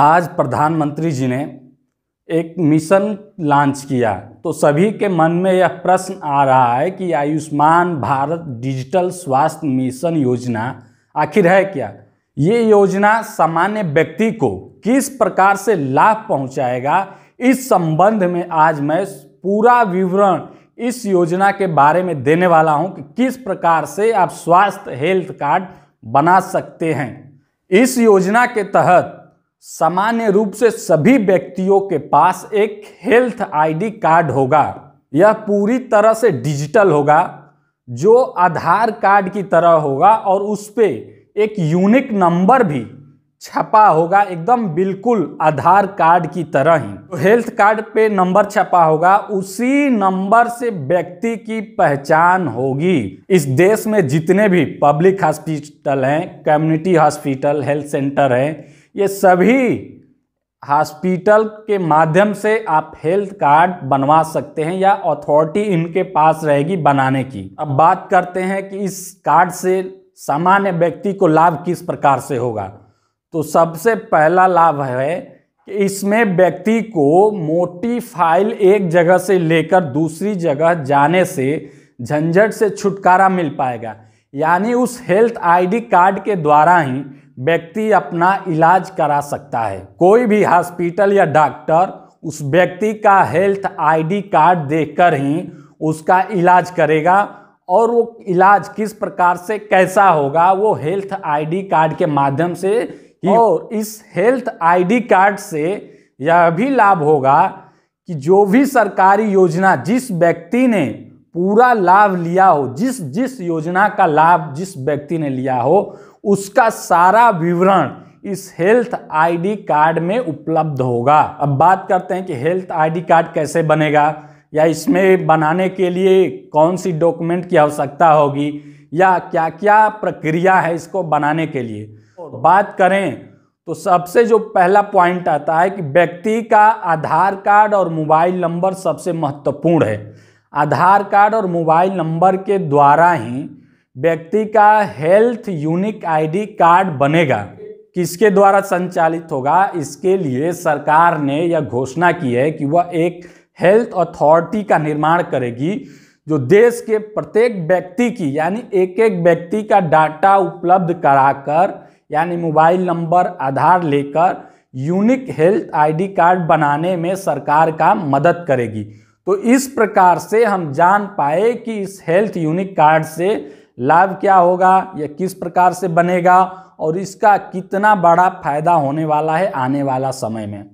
आज प्रधानमंत्री जी ने एक मिशन लॉन्च किया तो सभी के मन में यह प्रश्न आ रहा है कि आयुष्मान भारत डिजिटल स्वास्थ्य मिशन योजना आखिर है क्या ये योजना सामान्य व्यक्ति को किस प्रकार से लाभ पहुंचाएगा इस संबंध में आज मैं पूरा विवरण इस योजना के बारे में देने वाला हूं कि किस प्रकार से आप स्वास्थ्य हेल्थ कार्ड बना सकते हैं इस योजना के तहत सामान्य रूप से सभी व्यक्तियों के पास एक हेल्थ आईडी कार्ड होगा यह पूरी तरह से डिजिटल होगा जो आधार कार्ड की तरह होगा और उस पर एक यूनिक नंबर भी छपा होगा एकदम बिल्कुल आधार कार्ड की तरह ही तो हेल्थ कार्ड पे नंबर छपा होगा उसी नंबर से व्यक्ति की पहचान होगी इस देश में जितने भी पब्लिक हॉस्पिटल हैं कम्युनिटी हॉस्पिटल हेल्थ सेंटर हैं ये सभी हॉस्पिटल के माध्यम से आप हेल्थ कार्ड बनवा सकते हैं या अथॉरिटी इनके पास रहेगी बनाने की अब बात करते हैं कि इस कार्ड से सामान्य व्यक्ति को लाभ किस प्रकार से होगा तो सबसे पहला लाभ है कि इसमें व्यक्ति को मोटी फाइल एक जगह से लेकर दूसरी जगह जाने से झंझट से छुटकारा मिल पाएगा यानी उस हेल्थ आईडी कार्ड के द्वारा ही व्यक्ति अपना इलाज करा सकता है कोई भी हॉस्पिटल या डॉक्टर उस व्यक्ति का हेल्थ आईडी कार्ड देखकर ही उसका इलाज करेगा और वो इलाज किस प्रकार से कैसा होगा वो हेल्थ आईडी कार्ड के माध्यम से हाँ। और इस हेल्थ आईडी कार्ड से यह भी लाभ होगा कि जो भी सरकारी योजना जिस व्यक्ति ने पूरा लाभ लिया हो जिस जिस योजना का लाभ जिस व्यक्ति ने लिया हो उसका सारा विवरण इस हेल्थ आईडी कार्ड में उपलब्ध होगा अब बात करते हैं कि हेल्थ आईडी कार्ड कैसे बनेगा या इसमें बनाने के लिए कौन सी डॉक्यूमेंट की आवश्यकता होगी या क्या क्या प्रक्रिया है इसको बनाने के लिए बात करें तो सबसे जो पहला पॉइंट आता है कि व्यक्ति का आधार कार्ड और मोबाइल नंबर सबसे महत्वपूर्ण है आधार कार्ड और मोबाइल नंबर के द्वारा ही व्यक्ति का हेल्थ यूनिक आईडी कार्ड बनेगा किसके द्वारा संचालित होगा इसके लिए सरकार ने यह घोषणा की है कि वह एक हेल्थ अथॉरिटी का निर्माण करेगी जो देश के प्रत्येक व्यक्ति की यानी एक एक व्यक्ति का डाटा उपलब्ध कराकर यानी मोबाइल नंबर आधार लेकर यूनिक हेल्थ आईडी कार्ड बनाने में सरकार का मदद करेगी तो इस प्रकार से हम जान पाए कि इस हेल्थ यूनिक कार्ड से लाभ क्या होगा या किस प्रकार से बनेगा और इसका कितना बड़ा फायदा होने वाला है आने वाला समय में